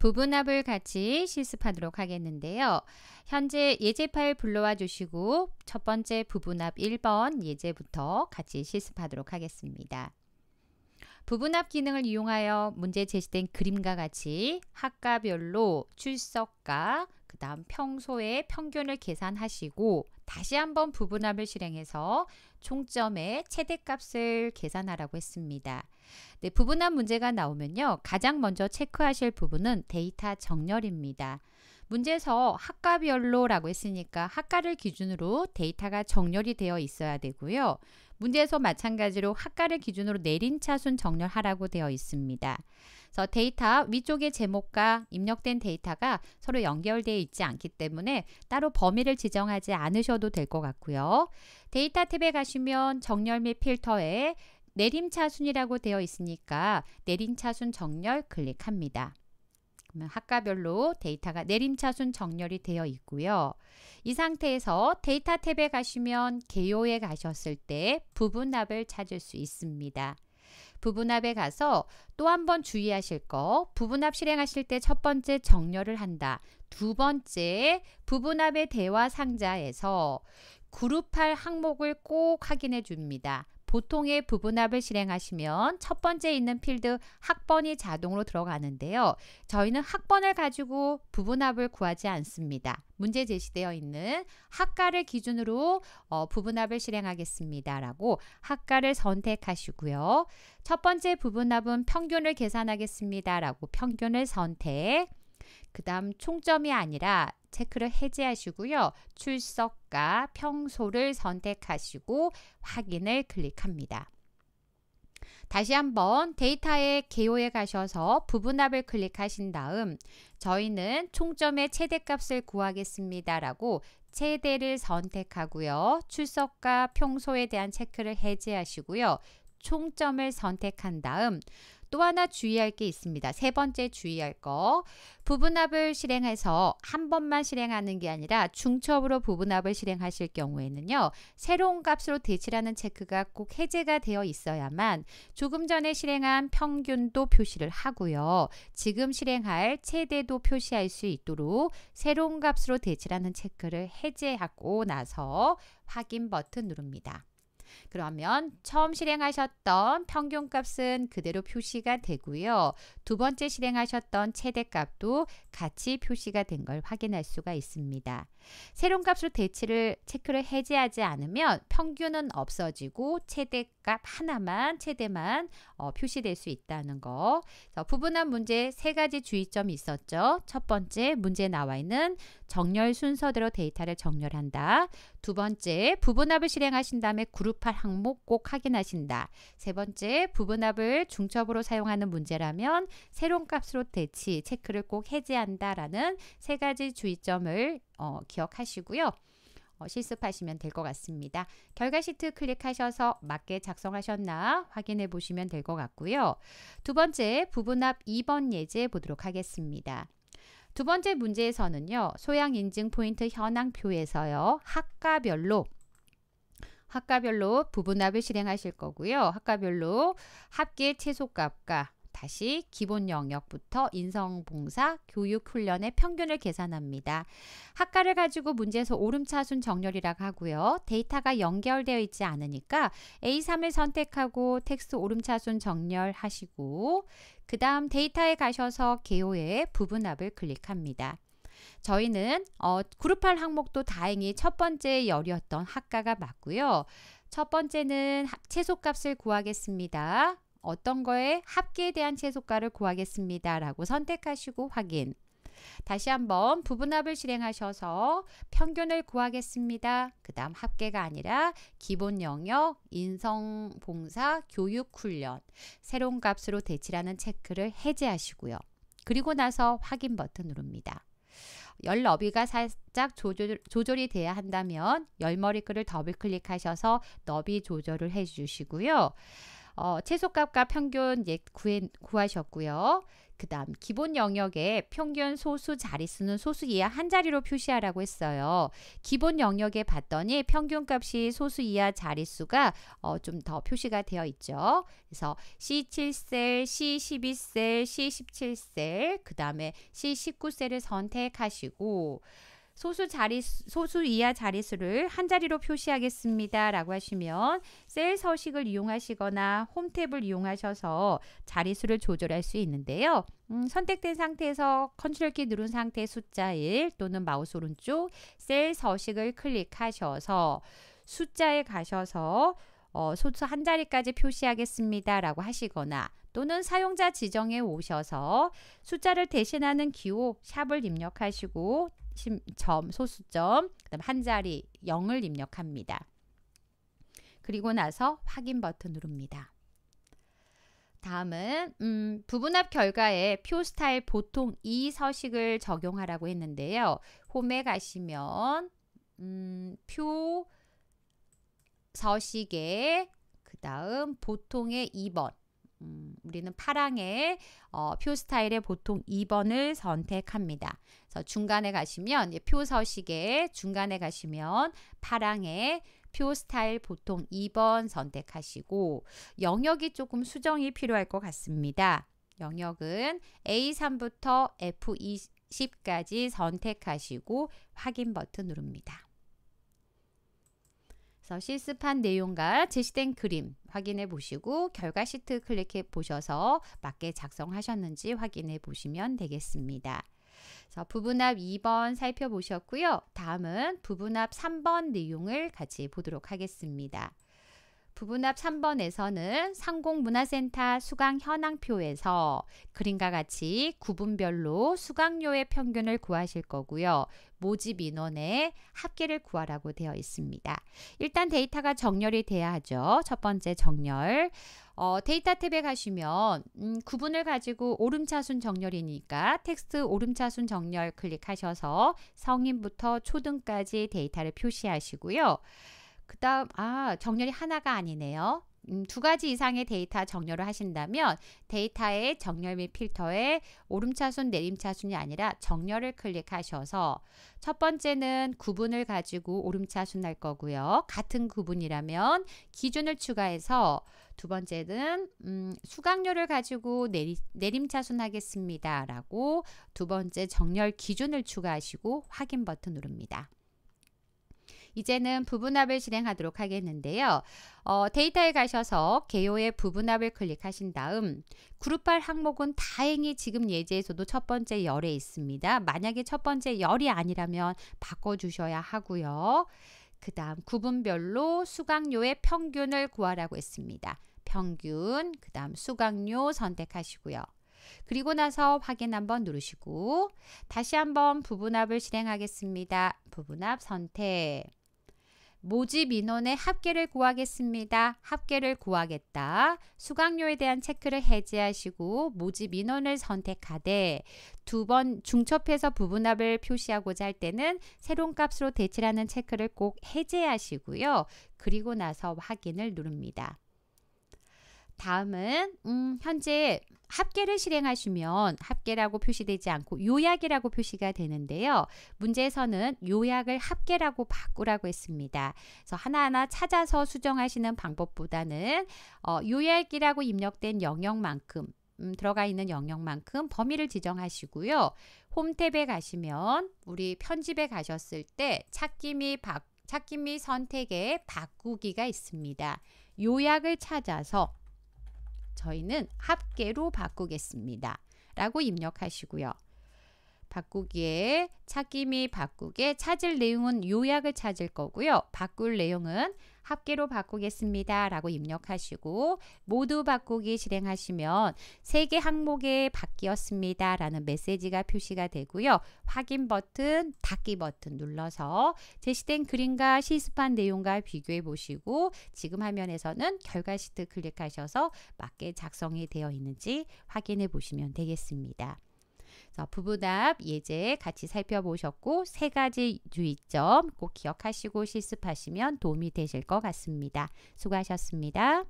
부분합을 같이 실습하도록 하겠는데요. 현재 예제 파일 불러와 주시고 첫 번째 부분합 1번 예제부터 같이 실습하도록 하겠습니다. 부분합 기능을 이용하여 문제 제시된 그림과 같이 학과별로 출석과 그 다음 평소의 평균을 계산하시고 다시 한번 부분합을 실행해서 총점의 최대값을 계산하라고 했습니다. 네, 부분한 문제가 나오면요. 가장 먼저 체크하실 부분은 데이터 정렬입니다. 문제에서 학과별로라고 했으니까 학과를 기준으로 데이터가 정렬이 되어 있어야 되고요. 문제에서 마찬가지로 학과를 기준으로 내린 차순 정렬하라고 되어 있습니다. 그래서 데이터 위쪽의 제목과 입력된 데이터가 서로 연결되어 있지 않기 때문에 따로 범위를 지정하지 않으셔도 될 것 같고요. 데이터 탭에 가시면 정렬 및 필터에 내림차순이라고 되어 있으니까 내림차순 정렬 클릭합니다. 그러면 학과별로 데이터가 내림차순 정렬이 되어 있고요. 이 상태에서 데이터 탭에 가시면 개요에 가셨을 때 부분합을 찾을 수 있습니다. 부분합에 가서 또 한 번 주의하실 거 부분합 실행하실 때 첫 번째 정렬을 한다. 두 번째 부분합의 대화 상자에서 그룹할 항목을 꼭 확인해 줍니다. 보통의 부분합을 실행하시면 첫 번째 있는 필드 학번이 자동으로 들어가는데요. 저희는 학번을 가지고 부분합을 구하지 않습니다. 문제 제시되어 있는 학과를 기준으로 어, 부분합을 실행하겠습니다. 라고 학과를 선택하시고요. 첫 번째 부분합은 평균을 계산하겠습니다. 라고 평균을 선택. 그 다음 총점이 아니라 체크를 해제하시고요. 출석과 평소를 선택하시고 확인을 클릭합니다. 다시 한번 데이터의 개요에 가셔서 부분합을 클릭하신 다음 저희는 총점의 최대값을 구하겠습니다 라고 최대를 선택하고요. 출석과 평소에 대한 체크를 해제하시고요. 총점을 선택한 다음 또 하나 주의할 게 있습니다. 세 번째 주의할 거. 부분합을 실행해서 한 번만 실행하는 게 아니라 중첩으로 부분합을 실행하실 경우에는요. 새로운 값으로 대치라는 체크가 꼭 해제가 되어 있어야만 조금 전에 실행한 평균도 표시를 하고요. 지금 실행할 최대도 표시할 수 있도록 새로운 값으로 대치라는 체크를 해제하고 나서 확인 버튼 누릅니다. 그러면 처음 실행하셨던 평균값은 그대로 표시가 되고요. 두 번째 실행하셨던 최대값도 같이 표시가 된 걸 확인할 수가 있습니다. 새로운 값으로 대치를 체크를 해제하지 않으면 평균은 없어지고 최대값 하나만 최대만 어, 표시될 수 있다는 거. 자, 부분한 문제 세 가지 주의점이 있었죠. 첫 번째 문제 나와 있는 정렬 순서대로 데이터를 정렬한다. 두 번째 부분합을 실행하신 다음에 그룹할 항목 꼭 확인하신다. 세 번째 부분합을 중첩으로 사용하는 문제라면 새로운 값으로 대치 체크를 꼭 해제한다라는 세 가지 주의점을 어, 기억하시고요. 어, 실습하시면 될 것 같습니다. 결과 시트 클릭하셔서 맞게 작성하셨나 확인해 보시면 될 것 같고요. 두 번째 부분합 2번 예제 보도록 하겠습니다. 두 번째 문제에서는요. 소양 인증 포인트 현황표에서요. 학과별로 학과별로 부분합을 실행하실 거고요. 학과별로 합계 최소값과 다시 기본 영역부터 인성봉사, 교육훈련의 평균을 계산합니다. 학과를 가지고 문제에서 오름차순 정렬이라고 하고요. 데이터가 연결되어 있지 않으니까 A3을 선택하고 텍스트 오름차순 정렬하시고 그 다음 데이터에 가셔서 개요의 부분합을 클릭합니다. 저희는 어, 그룹할 항목도 다행히 첫 번째 열이었던 학과가 맞고요. 첫 번째는 최소값을 구하겠습니다. 어떤 거에 합계에 대한 최소가를 구하겠습니다. 라고 선택하시고 확인. 다시 한번 부분합을 실행하셔서 평균을 구하겠습니다. 그 다음 합계가 아니라 기본 영역, 인성, 봉사, 교육, 훈련, 새로운 값으로 대치라는 체크를 해제하시고요. 그리고 나서 확인 버튼 누릅니다. 열 너비가 살짝 조절, 조절이 돼야 한다면 열 머리글을 더블 클릭하셔서 너비 조절을 해주시고요. 어, 최소값과 평균 예, 구해, 구하셨고요. 그 다음 기본 영역에 평균 소수 자릿수는 소수 이하 한 자리로 표시하라고 했어요. 기본 영역에 봤더니 평균값이 소수 이하 자릿수가 어, 좀 더 표시가 되어 있죠. 그래서 C7셀, C12셀, C17셀, 그 다음에 C19셀을 선택하시고 소수 자리 소수 이하 자릿수를 한 자리로 표시하겠습니다라고 하시면 셀 서식을 이용하시거나 홈 탭을 이용하셔서 자릿수를 조절할 수 있는데요. 음, 선택된 상태에서 컨트롤 키 누른 상태 숫자 1 또는 마우스 오른쪽 셀 서식을 클릭하셔서 숫자에 가셔서 어, 소수 한 자리까지 표시하겠습니다라고 하시거나 또는 사용자 지정에 오셔서 숫자를 대신하는 기호 샵을 입력하시고 심,점, 소수점, 그다음 한 자리 0을 입력합니다. 그리고 나서 확인 버튼 누릅니다. 다음은 음, 부분합 결과에 표 스타일 보통 이 서식을 적용하라고 했는데요. 홈에 가시면 음, 표 서식에 그 다음 보통의 2번 음, 우리는 파랑의 어, 표스타일의 보통 2번을 선택합니다. 그래서 중간에 가시면 표 서식에 중간에 가시면 파랑의 표 스타일 보통 2번 선택하시고 영역이 조금 수정이 필요할 것 같습니다. 영역은 A3부터 F20까지 선택하시고 확인 버튼 누릅니다. 그래서 실습한 내용과 제시된 그림 확인해 보시고 결과 시트 클릭해 보셔서 맞게 작성하셨는지 확인해 보시면 되겠습니다. 자, 부분합 2번 살펴보셨고요. 다음은 부분합 3번 내용을 같이 보도록 하겠습니다. 부분 합 3번에서는 상공문화센터 수강 현황표에서 그림과 같이 구분별로 수강료의 평균을 구하실 거고요. 모집 인원의 합계를 구하라고 되어 있습니다. 일단 데이터가 정렬이 돼야 하죠. 첫 번째 정렬. 어, 데이터 탭에 가시면 음, 구분을 가지고 오름차순 정렬이니까 텍스트 오름차순 정렬 클릭하셔서 성인부터 초등까지 데이터를 표시하시고요. 그 다음, 아, 정렬이 하나가 아니네요. 음, 두 가지 이상의 데이터 정렬을 하신다면 데이터의 정렬 및 필터에 오름차순, 내림차순이 아니라 정렬을 클릭하셔서 첫 번째는 구분을 가지고 오름차순 할 거고요. 같은 구분이라면 기준을 추가해서 두 번째는 음, 수강료를 가지고 내리, 내림차순 하겠습니다. 라고 두 번째 정렬 기준을 추가하시고 확인 버튼 누릅니다. 이제는 부분합을 진행하도록 하겠는데요. 어, 데이터에 가셔서 개요의 부분합을 클릭하신 다음 그룹발 항목은 다행히 지금 예제에서도 첫 번째 열에 있습니다. 만약에 첫 번째 열이 아니라면 바꿔주셔야 하고요. 그 다음 구분별로 수강료의 평균을 구하라고 했습니다. 평균, 그 다음 수강료 선택하시고요. 그리고 나서 확인 한번 누르시고 다시 한번 부분합을 실행하겠습니다. 부분합 선택 모집 인원의 합계를 구하겠습니다. 합계를 구하겠다. 수강료에 대한 체크를 해제하시고 모집 인원을 선택하되 두 번 중첩해서 부분합을 표시하고자 할 때는 새로운 값으로 대체라는 체크를 꼭 해제하시고요. 그리고 나서 확인을 누릅니다. 다음은 음, 현재 합계를 실행하시면 합계라고 표시되지 않고 요약이라고 표시가 되는데요. 문제에서는 요약을 합계라고 바꾸라고 했습니다. 그래서 하나하나 찾아서 수정하시는 방법보다는 어, 요약이라고 입력된 영역만큼 음, 들어가 있는 영역만큼 범위를 지정하시고요. 홈탭에 가시면 우리 편집에 가셨을 때 찾기 및 바, 찾기 및 선택에 바꾸기가 있습니다. 요약을 찾아서 저희는 합계로 바꾸겠습니다. 라고 입력하시고요. 바꾸기에 찾기 및 바꾸기에 찾을 내용은 요약을 찾을 거고요. 바꿀 내용은 합계로 바꾸겠습니다. 라고 입력하시고 모두 바꾸기 실행하시면 세 개 항목에 바뀌었습니다. 라는 메시지가 표시가 되고요. 확인 버튼, 닫기 버튼 눌러서 제시된 그림과 실습한 내용과 비교해 보시고 지금 화면에서는 결과 시트 클릭하셔서 맞게 작성이 되어 있는지 확인해 보시면 되겠습니다. 부부답 예제 같이 살펴보셨고 세 가지 주의점 꼭 기억하시고 실습하시면 도움이 되실 것 같습니다. 수고하셨습니다.